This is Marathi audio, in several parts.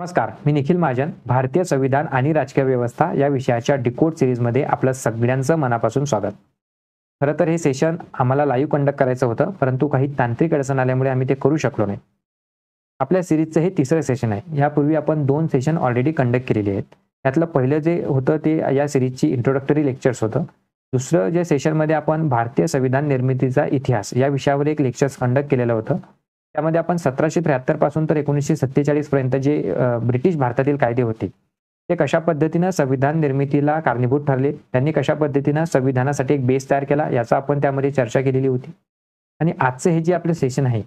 नमस्कार मी निखिल महाजन भारतीय संविधान आणि राजकीय व्यवस्था या विषयाच्या डिकोड सिरीजमध्ये आपलं सगळ्यांचं मनापासून स्वागत खरं तर हे सेशन आम्हाला लाईव्ह कंडक्ट करायचं होतं परंतु काही तांत्रिक अडचण आल्यामुळे आम्ही ते करू शकलो नाही आपल्या सिरीजचं हे तिसरं सेशन आहे यापूर्वी आपण दोन सेशन ऑलरेडी कंडक्ट केलेली आहेत त्यातलं पहिलं जे होतं ते या सिरीजची इंट्रोडक्टरी लेक्चर्स होतं दुसरं जे सेशनमध्ये आपण भारतीय संविधान निर्मितीचा इतिहास या विषयावर एक लेक्चर्स कंडक्ट केलेलं होतं त्यामध्ये आपण सतराशे त्र्याहत्तर पासून तर एकोणीसशे सत्तेचाळीस पर्यंत जे ब्रिटिश भारतातील कायदे होते ते कशा पद्धतीनं संविधान निर्मितीला कारणीभूत ठरले त्यांनी कशा पद्धतीनं संविधानासाठी एक बेस तयार केला याचा आपण त्यामध्ये चर्चा केलेली होती आणि आजचं हे जे आपलं सेशन आहे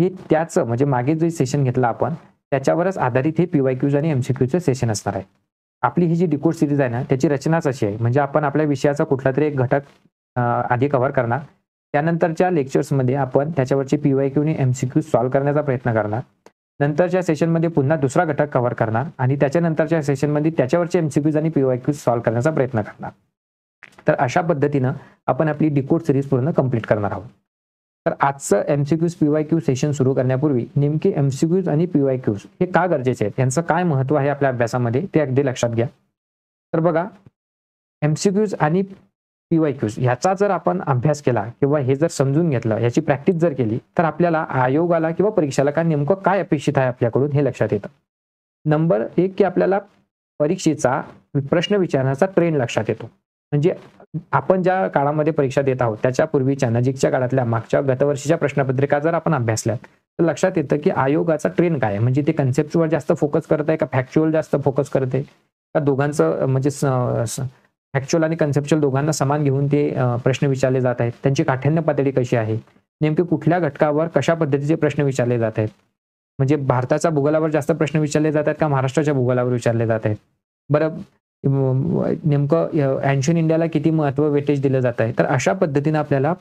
हे त्याच म्हणजे मागे जे सेशन घेतलं आपण त्याच्यावरच आधारित हे पीवाय क्यूज आणि एमसीक्यूचं सेशन असणार आहे आपली ही जी डिकोड सिरीज आहे ना त्याची रचनाच अशी आहे म्हणजे आपण आपल्या विषयाचा कुठला तरी एक घटक आधी कव्हर करणार त्यानंतरच्या लेक्चर्समध्ये आपण त्याच्यावरचे पीवाय क्यू आणि एमसीक्यू सॉल्व्ह करण्याचा प्रयत्न करणार नंतरच्या सेशनमध्ये पुन्हा दुसरा घटक कव्हर करणार आणि त्याच्यानंतरच्या सेशनमध्ये त्याच्यावरचे एमसीक्यूज आणि पीवाय क्यूज सॉल्व्ह करण्याचा प्रयत्न करणार तर अशा पद्धतीनं आपण आपली डिकोड सिरीज पूर्ण कम्प्लीट करणार आहोत तर आजचं एमसीक्यूज पीवाय क्यू सेशन सुरू करण्यापूर्वी नेमके एमसीक्यूज आणि पीवाय क्यूज हे का गरजेचे आहेत यांचं काय महत्व आहे आपल्या अभ्यासामध्ये ते अगदी लक्षात घ्या तर बघा एमसीक्यूज आणि पी याचा जर आपण अभ्यास केला किंवा हे जर समजून घेतलं याची प्रॅक्टिस जर केली तर आपल्याला आयोगाला किंवा परीक्षेला काय नेमकं काय अपेक्षित आहे आपल्याकडून हे लक्षात येतं नंबर एक की आपल्याला परीक्षेचा प्रश्न विचारण्याचा ट्रेंड लक्षात येतो म्हणजे आपण ज्या काळामध्ये परीक्षा देत आहोत त्याच्या पूर्वीच्या नजीकच्या काळातल्या मागच्या गतवर्षीच्या प्रश्नपत्रिका जर आपण अभ्यासल्यात तर लक्षात येतं की आयोगाचा ट्रेंड काय म्हणजे ते कन्सेप्टवर जास्त फोकस करत आहे का फॅक्च्युअल जास्त फोकस करते का दोघांचं म्हणजे ॲक्च्युअल आणि कन्सेप्च्युअल दोघांना समान घेऊन ते प्रश्न विचारले जात आहेत त्यांची काठ्याण्य पातळी कशी आहे नेमके कुठल्या घटकावर कशा पद्धतीचे प्रश्न विचारले जात आहेत म्हणजे भारताच्या भूगोलावर जास्त प्रश्न विचारले जात आहेत का महाराष्ट्राच्या भूगोलावर विचारले जात आहेत बरं नेमकं अँशियन इंडियाला किती महत्व वेटेज दिलं जात आहे तर अशा पद्धतीनं आपल्याला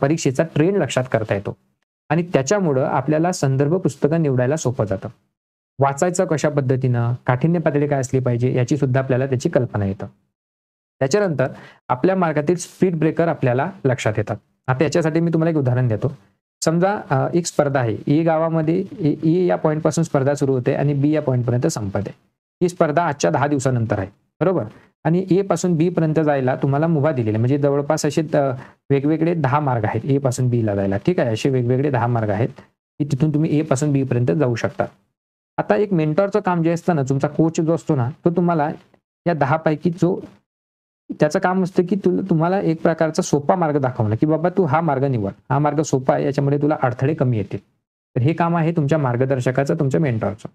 परीक्षेचा ट्रेंड लक्षात करता येतो आणि त्याच्यामुळं आपल्याला संदर्भ पुस्तकं निवडायला सोपं जातं वाचायचं कशा पद्धतीनं काठिण्य पातळी काय असली पाहिजे याची सुद्धा आपल्याला त्याची कल्पना येतं त्याच्यानंतर आपल्या मार्गातील स्पीड ब्रेकर आपल्याला लक्षात येतात आता याच्यासाठी मी तुम्हाला एक उदाहरण देतो समजा एक स्पर्धा आहे ए e गावामध्ये ए e, e या पासून स्पर्धा सुरू होते आणि बी या पॉईंटपर्यंत संपत आहे ही स्पर्धा आजच्या दहा दिवसानंतर आहे बरोबर आणि ए पासून बी पर्यंत जायला तुम्हाला मुभा दिलेला म्हणजे जवळपास असे वेगवेगळे दहा मार्ग आहेत ए पासून बी ला जायला ठीक आहे असे वेगवेगळे दहा मार्ग आहेत की तिथून तुम्ही ए पासून बी पर्यंत जाऊ शकता आता एक मेंटॉरचं काम जे असतं ना तुमचा कोच जो असतो ना तो तुम्हाला या दहा पैकी जो त्याचं काम असतं की तुला तुम्हाला एक प्रकारचा सोपा मार्ग दाखवला की बाबा तू हा मार्ग निवड हा मार्ग सोपा आहे याच्यामध्ये तुला अडथळे कमी येतील तर हे काम आहे तुमच्या मार्गदर्शकाचं तुमच्या मेंटॉरचं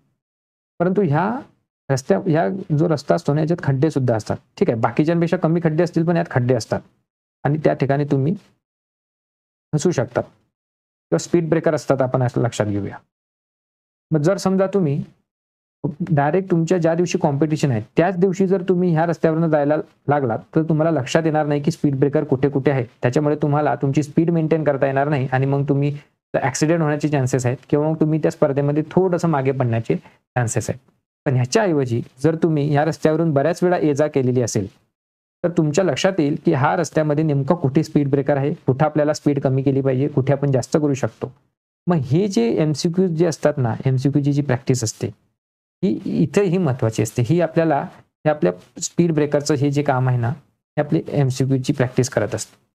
परंतु ह्या रस्त्या ह्या जो रस्ता असतो ना याच्यात खड्डे सुद्धा असतात ठीक आहे बाकीच्यांपेक्षा कमी खड्डे असतील पण यात खड्डे असतात आणि त्या ठिकाणी तुम्ही हसू शकतात किंवा स्पीड ब्रेकर असतात आपण असं लक्षात घेऊया मग जर समजा तुम्ही डायरेक्ट तुमच्या ज्या दिवशी कॉम्पिटिशन आहे त्याच दिवशी जर तुम्ही ह्या रस्त्यावरून जायला लागलात तर तुम्हाला लक्षात येणार नाही की स्पीड ब्रेकर कुठे कुठे आहे त्याच्यामुळे तुम्हाला तुमची स्पीड मेंटेन करता येणार नाही आणि मग तुम्ही ऍक्सिडेंट होण्याचे चान्सेस आहेत किंवा मग तुम्ही त्या स्पर्धेमध्ये थोडंसं मागे पडण्याचे चान्सेस आहेत पण ह्याच्याऐवजी जर तुम्ही या रस्त्यावरून बऱ्याच वेळा ये जा केलेली असेल तर तुमच्या लक्षात येईल की हा रस्त्यामध्ये नेमका कुठे स्पीड ब्रेकर आहे कुठं आपल्याला स्पीड कमी केली पाहिजे कुठे आपण जास्त करू शकतो मग हे जे एमसीक्यू जे असतात ना एमसीक्यूची जी प्रॅक्टिस असते ही इथे ही महत्वाची असते ही आपल्याला हे आपल्या स्पीड ब्रेकरचं हे जे काम आहे ना हे आपली एमसीक्यूची प्रॅक्टिस करत असतो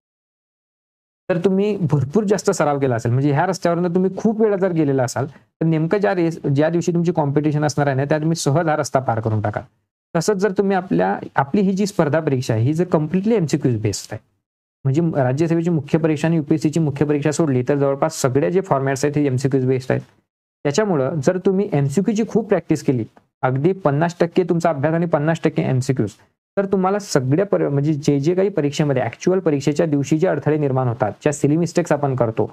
तर तुम्ही भरपूर जास्त सराव केला असेल म्हणजे ह्या रस्त्यावरनं तुम्ही खूप वेळा जर गेलेला असाल तर नेमकं ज्या रेस ज्या दिवशी तुमची कॉम्पिटिशन असणार आहे ना त्या तुम्ही सहज हा रस्ता पार करून टाका तसंच जर तुम्ही आपल्या आपली ही जी स्पर्धा परीक्षा आहे ही जर कम्प्लिटली एमसीक्यू बेस्ड आहे म्हणजे राज्यसेवेची मुख्य परीक्षा आणि युपीएससीची मुख्य परीक्षा सोडली तर जवळपास सगळ्या जे फॉर्मॅट्स आहेत ते क्यूज बेस्ड आहेत त्याच्यामुळं जर तुम्ही एमसीक्यूची खूप प्रॅक्टिस केली अगदी पन्नास टक्के तुमचा अभ्यास आणि पन्नास टक्के एमसीक्यूज तर तुम्हाला सगळ्या म्हणजे जे जे काही परीक्षेमध्ये ऍक्च्युअल परीक्षेच्या दिवशी जे अडथळे निर्माण होतात ज्या सिली मिस्टेक्स आपण करतो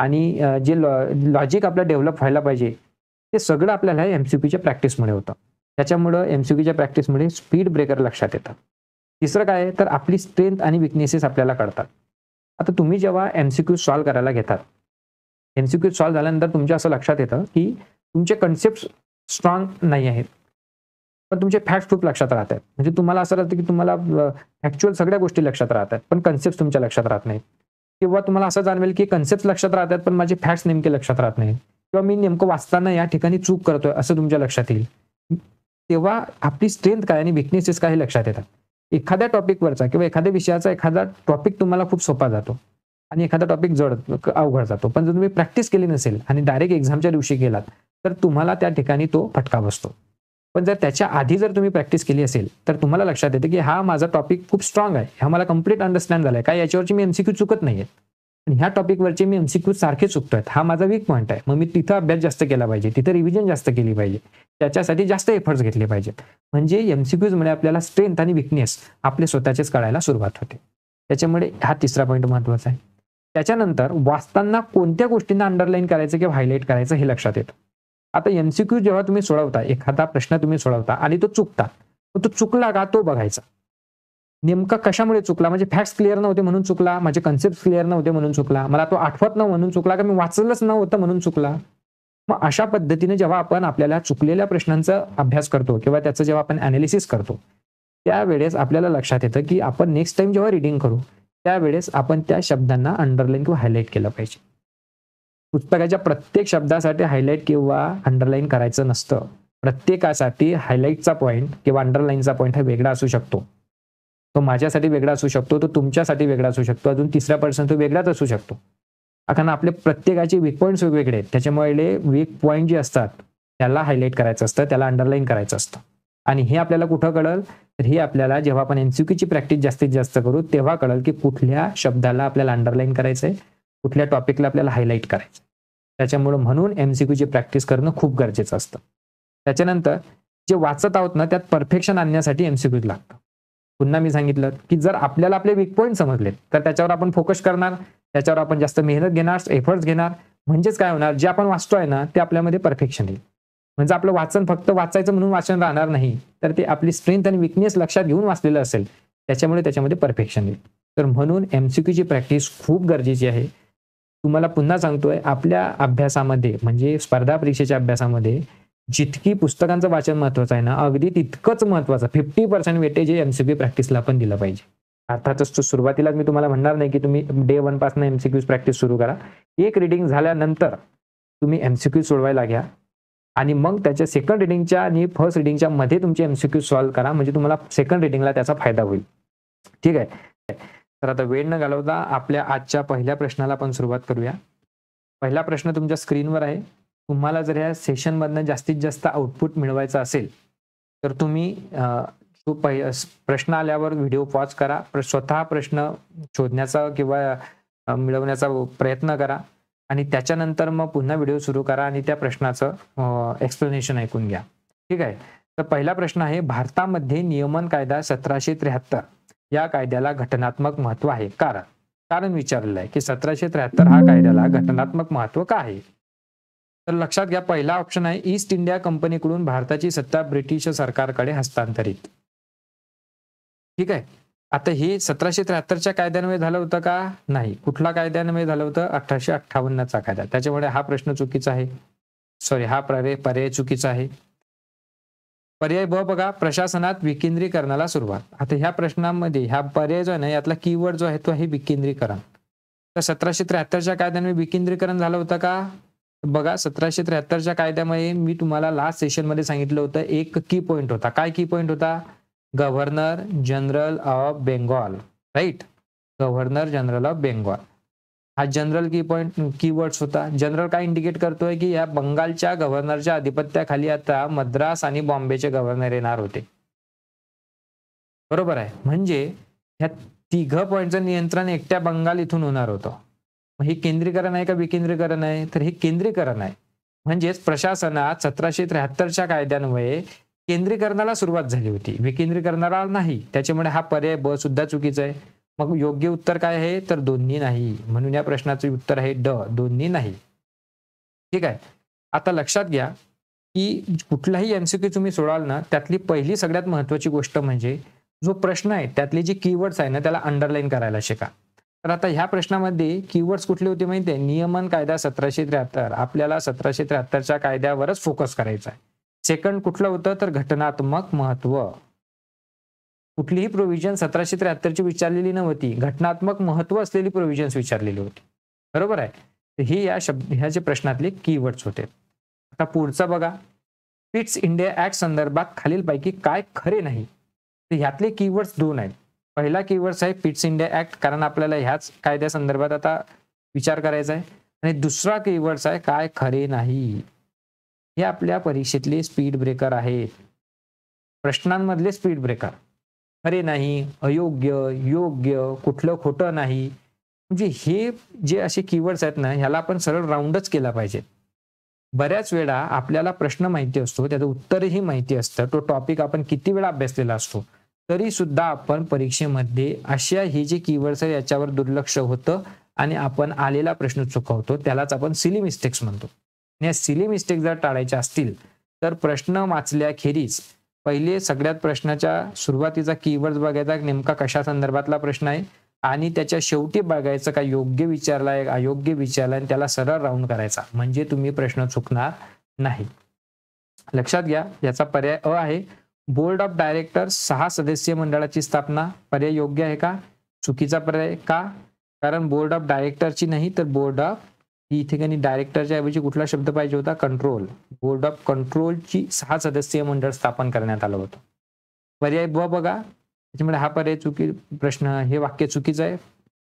आणि जे लॉ लॉजिक आपलं डेव्हलप व्हायला पाहिजे ते सगळं आपल्याला एमसीक्यूच्या प्रॅक्टिसमुळे होतं त्याच्यामुळं एमसीक्यूच्या प्रॅक्टिसमुळे स्पीड ब्रेकर लक्षात येतात तिसरं काय तर आपली स्ट्रेंथ आणि विकनेसेस आपल्याला कळतात आता तुम्ही जेव्हा एमसीक्यू सॉल्व्ह करायला घेतात एनसीक्यू सॉल्व झाल्यानंतर तुमच्या असं लक्षात येतं की तुमचे कन्सेप्ट स्ट्रॉंग नाही आहेत पण तुमचे फॅक्ट खूप लक्षात राहत आहेत म्हणजे तुम्हाला असं राहतं की तुम्हाला फॅक्च्युअल सगळ्या गोष्टी लक्षात राहत आहेत पण कन्सेप्ट तुमच्या लक्षात राहत नाहीत किंवा तुम्हाला असं जाणवेल की कन्सेप्ट लक्षात राहतात पण माझे फॅक्ट्स नेमके लक्षात राहत नाहीत किंवा मी नेमकं वाचताना या ठिकाणी चूक करतोय असं तुमच्या लक्षात येईल तेव्हा आपली स्ट्रेंथ काय आणि विकनेसेस काय लक्षात येतात एखाद्या टॉपिकवरचा किंवा एखाद्या विषयाचा एखादा टॉपिक तुम्हाला खूप सोपा जातो आणि एखादा टॉपिक जड अवघड जातो पण जर तुम्ही प्रॅक्टिस केली नसेल आणि डायरेक्ट एक्झामच्या दिवशी गेलात तर तुम्हाला त्या ठिकाणी तो फटका बसतो पण जर त्याच्या आधी जर तुम्ही प्रॅक्टिस केली असेल तर तुम्हाला लक्षात येते की हा माझा टॉपिक खूप स्ट्रॉंग आहे हा मला कम्प्लीट अंडरस्टँड झाला आहे काय याच्यावरची मी एमसीक्यू चुकत नाही आहेत आणि ह्या टॉपिकवरचे मी एमसीक्यू सारखे चुकतोय हा माझा वीक पॉईंट आहे मग मी तिथं अभ्यास जास्त केला पाहिजे तिथं रिव्हिजन जास्त केली पाहिजे त्याच्यासाठी जास्त एफर्ट्स घेतले पाहिजेत म्हणजे एमसीक्यूजमुळे क्यूजमुळे आपल्याला स्ट्रेंथ आणि विकनेस आपले स्वतःचेच कळायला सुरुवात होते त्याच्यामुळे हा तिसरा पॉईंट महत्वाचा आहे त्याच्यानंतर वाचताना कोणत्या गोष्टींना अंडरलाईन करायचं किंवा हायलाईट करायचं हे लक्षात येतं आता एमसीक्यू जेव्हा तुम्ही सोडवता एखादा प्रश्न तुम्ही सोडवता आणि तो चुकता तो चुकला का तो बघायचा नेमका कशामुळे चुकला म्हणजे फॅक्ट्स क्लिअर नव्हते म्हणून चुकला माझे कन्सेप्ट क्लिअर नव्हते म्हणून चुकला मला तो आठवत नव्हतं म्हणून चुकला का मी वाचलंच नव्हतं म्हणून चुकला मग अशा पद्धतीने जेव्हा आपण आपल्याला चुकलेल्या प्रश्नांचा अभ्यास करतो किंवा त्याचं जेव्हा आपण अनालिसिस करतो त्यावेळेस आपल्याला लक्षात येतं की आपण नेक्स्ट टाइम जेव्हा रिडिंग करू त्यावेळेस आपण त्या शब्दांना अंडरलाईन किंवा हायलाईट केलं पाहिजे पुस्तकाच्या प्रत्येक शब्दासाठी हायलाईट किंवा अंडरलाईन करायचं नसतं प्रत्येकासाठी हायलाईटचा पॉईंट किंवा अंडरलाईनचा पॉईंट हा वेगळा असू शकतो तो माझ्यासाठी वेगळा असू शकतो तो तुमच्यासाठी वेगळा असू शकतो अजून तिसऱ्या पर्सन तो वेगळाच असू शकतो कारण आपले प्रत्येकाचे वीक पॉईंट्स वेगवेगळे आहेत त्याच्यामुळे वीक पॉईंट जे असतात त्याला हायलाईट करायचं असतं त्याला अंडरलाईन करायचं असतं आणि हे आपल्याला कुठं कळल तर हे आपल्याला जेव्हा आपण ची प्रॅक्टिस जास्तीत जास्त करू तेव्हा कळल की कुठल्या शब्दाला आपल्याला अंडरलाईन करायचंय कुठल्या टॉपिकला आपल्याला हायलाईट करायचं त्याच्यामुळं म्हणून एमसीक्यूची प्रॅक्टिस करणं खूप गरजेचं असतं त्याच्यानंतर जे वाचत आहोत ना त्यात परफेक्शन आणण्यासाठी एमसीक्यू लागतं पुन्हा मी सांगितलं की जर आपल्याला आपले वीक पॉईंट समजले तर त्याच्यावर आपण फोकस करणार त्याच्यावर आपण जास्त मेहनत घेणार एफर्ट्स घेणार म्हणजेच काय होणार जे आपण वाचतोय ना ते आपल्यामध्ये परफेक्शन येईल म्हणजे आपलं वाचन फक्त वाचायचं म्हणून वाचन राहणार नाही तर ते आपली स्ट्रेंथ आणि विकनेस लक्षात घेऊन वाचलेलं असेल त्याच्यामुळे त्याच्यामध्ये परफेक्शन येईल तर म्हणून एमसीक्यूची प्रॅक्टिस खूप गरजेची आहे तुम्हाला पुन्हा सांगतोय आपल्या अभ्यासामध्ये म्हणजे स्पर्धा परीक्षेच्या अभ्यासामध्ये जितकी पुस्तकांचं वाचन महत्वाचं आहे ना अगदी तितकंच महत्वाचं फिफ्टी पर्सेंट वेटेज हे एमसीक्यू प्रॅक्टिसला पण दिलं पाहिजे अर्थातच सुरुवातीला मी तुम्हाला म्हणणार नाही की तुम्ही डे वन पासनं एमसीक्यूज प्रॅक्टिस सुरू करा एक रिडिंग झाल्यानंतर तुम्ही एमसीक्यू सोडवायला घ्या आणि मग त्याच्या सेकंड रिडिंगच्या आणि फर्स्ट रिडिंगच्या मध्ये तुमचे एमसीक्यू सॉल्व्ह करा म्हणजे तुम्हाला सेकंड रिडिंगला त्याचा फायदा होईल ठीक आहे तर आता वेळ न घालवता आपल्या आजच्या पहिल्या प्रश्नाला आपण सुरुवात करूया पहिला प्रश्न तुमच्या स्क्रीनवर आहे तुम्हाला जर या सेशनमधनं जास्तीत जास्त आउटपुट मिळवायचं असेल तर तुम्ही तो पहि प्रश्न आल्यावर व्हिडिओ पॉज करा स्वतः प्रश्न शोधण्याचा किंवा मिळवण्याचा प्रयत्न करा आणि त्याच्यानंतर मग पुन्हा व्हिडिओ सुरू करा आणि त्या प्रश्नाचं एक्सप्लेनेशन ऐकून घ्या ठीक आहे तर पहिला प्रश्न आहे भारतामध्ये नियमन कायदा सतराशे त्र्याहत्तर या कायद्याला घटनात्मक महत्व आहे कारण कारण विचारलेलं आहे की सतराशे त्र्याहत्तर हा कायद्याला घटनात्मक महत्व का आहे तर लक्षात घ्या पहिला ऑप्शन आहे ईस्ट इंडिया कंपनीकडून भारताची सत्ता ब्रिटिश सरकारकडे हस्तांतरित ठीक आहे आता हे सतराशे त्र्याहत्तरच्या कायद्यान्वये झालं होतं का नाही कुठला कायद्यान्वये झालं होतं अठराशे अठ्ठावन्नचा कायदा त्याच्यामुळे हा प्रश्न चुकीचा आहे सॉरी हा पर्याय चुकीचा आहे पर्याय ब बघा प्रशासनात विकेंद्रीकरणाला सुरुवात आता ह्या प्रश्नामध्ये ह्या पर्याय जो आहे ना यातला कीवर्ड जो आहे तो आहे विकेंद्रीकरण तर सतराशे त्र्याहत्तरच्या कायद्याने विकेंद्रीकरण झालं होतं का बघा सतराशे त्र्याहत्तरच्या कायद्यामध्ये मी तुम्हाला लास्ट सेशनमध्ये सांगितलं होतं एक की पॉईंट होता काय की पॉईंट होता governor general of Bengal right governor general of Bengal हा जनरल की पॉईंट कीवर्ड्स होता जनरल काय इंडिकेट करतोय की या बंगालच्या गव्हर्नरच्या अधिपत्याखाली आता मद्रास आणि बॉम्बेचे गव्हर्नर येणार होते बरोबर आहे म्हणजे ह्या तिघ पॉईंटचं नियंत्रण एकट्या बंगाल इथून होणार होतं हे केंद्रीकरण आहे का विकेंद्रीकरण आहे तर हे केंद्रीकरण आहे म्हणजेच प्रशासनात सतराशे त्र्याहत्तरच्या कायद्यान्वये केंद्रीकरणाला सुरुवात झाली होती विकेंद्रीकरणाला नाही त्याच्यामुळे हा पर्याय ब सुद्धा चुकीचा आहे मग योग्य उत्तर काय आहे तर दोन्ही नाही म्हणून या प्रश्नाचं उत्तर आहे ड दोन्ही नाही ठीक आहे आता लक्षात घ्या की कुठलाही एमसीक्यू तुम्ही सोडाल ना त्यातली पहिली सगळ्यात महत्वाची गोष्ट म्हणजे जो प्रश्न आहे त्यातले जे कीवर्ड्स आहे ना त्याला अंडरलाईन करायला शिका तर आता ह्या प्रश्नामध्ये कीवर्ड्स कुठले होते माहिती आहे नियमन कायदा सतराशे त्र्याहत्तर आपल्याला सतराशे त्र्याहत्तरच्या कायद्यावरच फोकस करायचा आहे सेकंड कुठलं होतं तर घटनात्मक महत्व कुठलीही प्रोव्हिजन सतराशे त्र्याहत्तरची विचारलेली नव्हती घटनात्मक महत्व असलेली प्रोव्हिजन्स विचारलेली होती बरोबर आहे ही या शब्द ह्या जे प्रश्नातले कीवर्ड्स होते आता पुढचा बघा पिट्स इंडिया ऍक्ट संदर्भात खालीलपैकी काय खरे नाही तर ह्यातले कीवर्ड्स दोन आहेत पहिला कीवर्ड्स आहे पिट्स इंडिया ऍक्ट कारण आपल्याला ह्याच कायद्यासंदर्भात आता विचार करायचा आहे आणि दुसरा कीवर्ड्स आहे काय खरे नाही हे आपल्या परीक्षेतले स्पीड ब्रेकर आहेत प्रश्नांमधले स्पीड ब्रेकर अरे नाही अयोग्य योग्य कुठलं खोटं नाही म्हणजे हे जे असे कीवर्ड्स आहेत ना ह्याला आपण सरळ राऊंडच केला पाहिजे बऱ्याच वेळा आपल्याला प्रश्न माहिती असतो त्याचं उत्तरही माहिती असतं तो टॉपिक आपण किती वेळा अभ्यासलेला असतो तरी सुद्धा आपण परीक्षेमध्ये अशा हे जे कीवर्ड्स आहेत याच्यावर दुर्लक्ष होतं आणि आपण आलेला प्रश्न चुकवतो त्यालाच आपण सिली मिस्टेक्स म्हणतो या सिली मिस्टेक जर टाळायच्या असतील तर प्रश्न वाचल्याखेरीज पहिले सगळ्यात प्रश्नाच्या सुरुवातीचा कीवर्ड बघायचा नेमका कशा संदर्भातला प्रश्न आहे आणि त्याच्या शेवटी बघायचं का योग्य विचारला आहे अयोग्य विचारला आणि त्याला सरळ राऊंड करायचा म्हणजे तुम्ही प्रश्न चुकणार नाही लक्षात घ्या याचा पर्याय अ आहे बोर्ड ऑफ डायरेक्टर सहा सदस्यीय मंडळाची स्थापना पर्याय योग्य आहे का चुकीचा पर्याय का कारण बोर्ड ऑफ डायरेक्टरची नाही तर बोर्ड ऑफ ही इथे त्यांनी डायरेक्टरच्या ऐवजी कुठला शब्द पाहिजे होता कंट्रोल बोर्ड ऑफ कंट्रोलची सहा सदस्यीय मंडळ स्थापन करण्यात आलं होतं पर्याय ब बघा त्याच्यामुळे हा पर्याय चुकी प्रश्न हे वाक्य चुकीचं आहे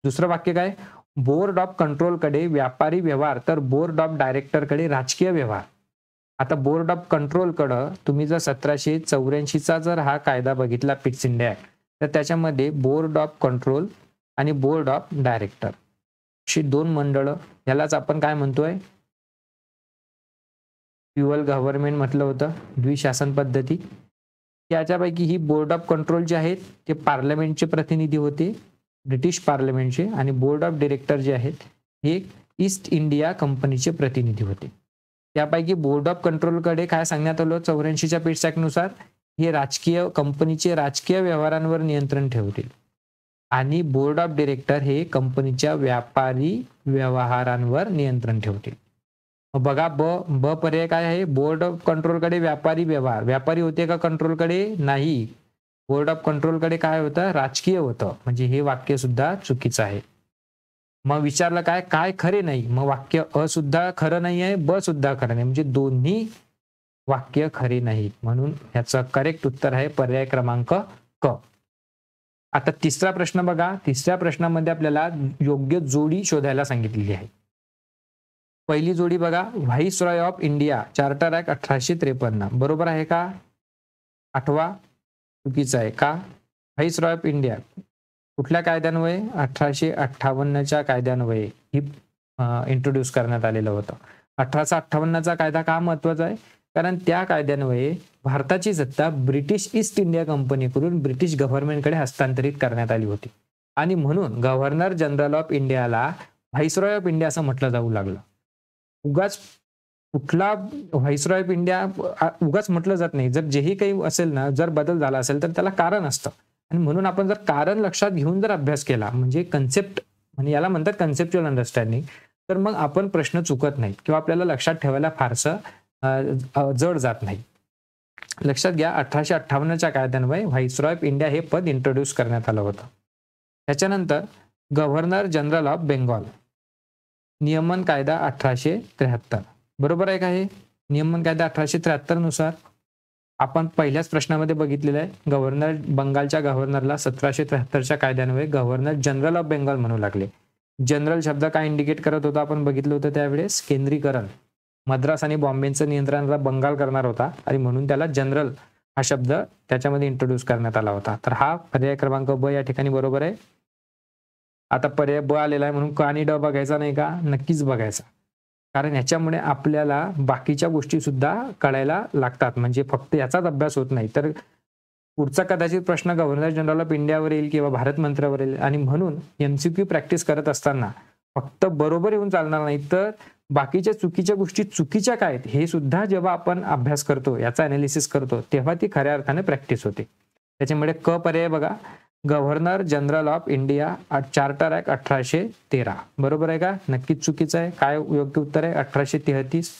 दुसरं वाक्य काय बोर्ड ऑफ कंट्रोलकडे व्यापारी व्यवहार तर बोर्ड ऑफ डायरेक्टरकडे राजकीय व्यवहार आता बोर्ड ऑफ कंट्रोलकडं तुम्ही जर सतराशे चौऱ्याऐंशीचा जर हा कायदा बघितला पिट्स इंडिया ऍक्ट तर त्याच्यामध्ये बोर्ड ऑफ कंट्रोल आणि बोर्ड ऑफ डायरेक्टर अशी दोन मंडळं ह्यालाच आपण काय म्हणतोय प्युअल गव्हर्नमेंट म्हटलं होतं द्विशासन पद्धती याच्यापैकी ही बोर्ड ऑफ कंट्रोल जे आहेत ते पार्लमेंटचे प्रतिनिधी होते ब्रिटिश पार्लमेंटचे आणि बोर्ड ऑफ डिरेक्टर जे आहेत हे ईस्ट इंडिया कंपनीचे प्रतिनिधी होते त्यापैकी बोर्ड ऑफ कंट्रोलकडे काय सांगण्यात आलं चौऱ्याऐंशीच्या पेटसॅकनुसार हे राजकीय कंपनीचे राजकीय व्यवहारांवर नियंत्रण ठेवतील आणि बोर्ड ऑफ डिरेक्टर हे कंपनीच्या व्यापारी व्यवहारांवर नियंत्रण ठेवते बघा ब ब पर्याय काय आहे बोर्ड ऑफ कंट्रोलकडे व्यापारी व्यवहार व्यापारी होते का कंट्रोलकडे नाही बोर्ड ऑफ कंट्रोलकडे काय होतं राजकीय होतं म्हणजे हे वाक्य सुद्धा चुकीचं आहे मग विचारलं काय काय खरे नाही मग वाक्य अ सुद्धा खरं नाही आहे ब सुद्धा खरं नाही म्हणजे दोन्ही वाक्य खरे नाहीत म्हणून ह्याचं करेक्ट उत्तर आहे पर्याय क्रमांक क आता तिसरा प्रश्न बघा तिसऱ्या प्रश्नामध्ये आपल्याला योग्य जोडी शोधायला सांगितलेली आहे पहिली जोडी बघा viceroy of India charter act अठराशे त्रेपन्न बरोबर आहे का आठवा चुकीचा आहे का व्हाईस रॉय ऑफ इंडिया कुठल्या कायद्यान्वये अठराशे अठ्ठावन्नच्या कायद्यान्वये ही इंट्रोड्यूस करण्यात आलेलं होतं अठराशे अठ्ठावन्नचा कायदा का महत्वाचा आहे कारण त्या कायद्यान्वये भारताची सत्ता ब्रिटिश ईस्ट इंडिया कंपनीकडून ब्रिटिश गव्हर्नमेंटकडे हस्तांतरित करण्यात आली होती आणि म्हणून गव्हर्नर जनरल ऑफ इंडियाला व्हाईसरॉय ऑफ इंडिया असं म्हटलं जाऊ लागलं उगाच कुठला व्हाईसरॉय ऑफ इंडिया उगाच म्हटलं जात नाही जर जेही काही असेल ना जर बदल झाला असेल तर त्याला कारण असतं आणि म्हणून आपण जर कारण लक्षात घेऊन जर अभ्यास केला म्हणजे कन्सेप्ट म्हणजे याला म्हणतात कन्सेप्च्युअल अंडरस्टँडिंग तर मग आपण प्रश्न चुकत नाही किंवा आपल्याला लक्षात ठेवायला फारसं जड जात नाही लक्षात घ्या अठराशे अठ्ठावन्नच्या कायद्यान्वये व्हाईसरॉय ऑफ इंडिया हे पद इंट्रोड्यूस करण्यात आलं होतं त्याच्यानंतर गव्हर्नर जनरल ऑफ बेंगॉल नियमन कायदा अठराशे त्र्याहत्तर बरोबर आहे का हे नियमन कायदा अठराशे त्र्याहत्तर नुसार आपण पहिल्याच प्रश्नामध्ये बघितलेलं आहे गव्हर्नर बंगालच्या गव्हर्नरला सतराशे त्र्याहत्तरच्या कायद्यान्वये गव्हर्नर जनरल ऑफ बेंगॉल म्हणू लागले जनरल शब्द काय इंडिकेट करत होता आपण बघितलं होतं त्यावेळेस केंद्रीकरण मद्रास आणि बॉम्बेचं नियंत्रण बंगाल करणार होता आणि म्हणून त्याला जनरल हा शब्द त्याच्यामध्ये इंट्रोड्यूस करण्यात आला होता तर हा पर्याय क्रमांक ब या ठिकाणी बरोबर आहे आता पर्याय ब आलेला आहे म्हणून क आणि ड बघायचा नाही का नक्कीच बघायचा कारण याच्यामुळे आपल्याला बाकीच्या गोष्टी सुद्धा कळायला लागतात म्हणजे फक्त याचाच अभ्यास होत नाही तर पुढचा कदाचित प्रश्न गव्हर्नर जनरल ऑफ इंडियावर येईल किंवा भारत मंत्र्यावर येईल आणि म्हणून एमसीक्यू प्रॅक्टिस करत असताना फक्त बरोबर येऊन चालणार नाही तर बाकीच्या चुकीच्या गोष्टी चुकीच्या काय आहेत हे सुद्धा जेव्हा आपण अभ्यास करतो याचा अनालिसिस करतो तेव्हा ती खऱ्या अर्थाने प्रॅक्टिस होते त्याच्यामुळे क पर्याय बघा governor general of India charter act अठराशे तेरा बरोबर आहे का नक्कीच चुकीचं आहे काय योग्य उत्तर आहे अठराशे तेहतीस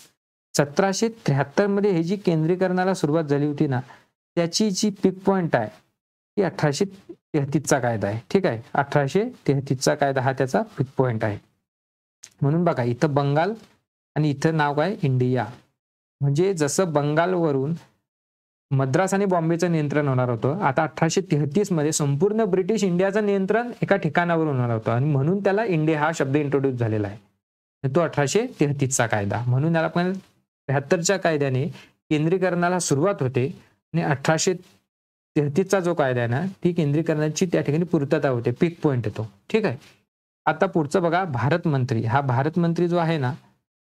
सतराशे त्र्याहत्तरमध्ये मध्ये हे जी केंद्रीकरणाला सुरुवात झाली होती ना त्याची जी पिक पॉइंट आहे ती अठराशे तेहतीसचा कायदा आहे ठीक आहे अठराशे तेहतीसचा कायदा हा त्याचा पिक पॉइंट आहे म्हणून बघा इथं बंगाल आणि इथं नाव काय इंडिया म्हणजे जसं बंगालवरून मद्रास आणि बॉम्बेचं नियंत्रण होणार होतं आता अठराशे तेहतीस मध्ये संपूर्ण ब्रिटिश इंडियाचं नियंत्रण एका ठिकाणावर होणार होतं आणि म्हणून त्याला इंडिया हा शब्द इंट्रोड्यूस झालेला आहे तो अठराशे तेहतीसचा कायदा म्हणून याला पण त्र्याहत्तरच्या कायद्याने केंद्रीकरणाला सुरुवात होते आणि अठराशे तेहतीसचा जो कायदा आहे ना ती केंद्रीकरणाची त्या ठिकाणी पूर्तता होते पीक पॉईंट येतो ठीक आहे आता पुढचं बघा भारत मंत्री हा भारत मंत्री जो आहे ना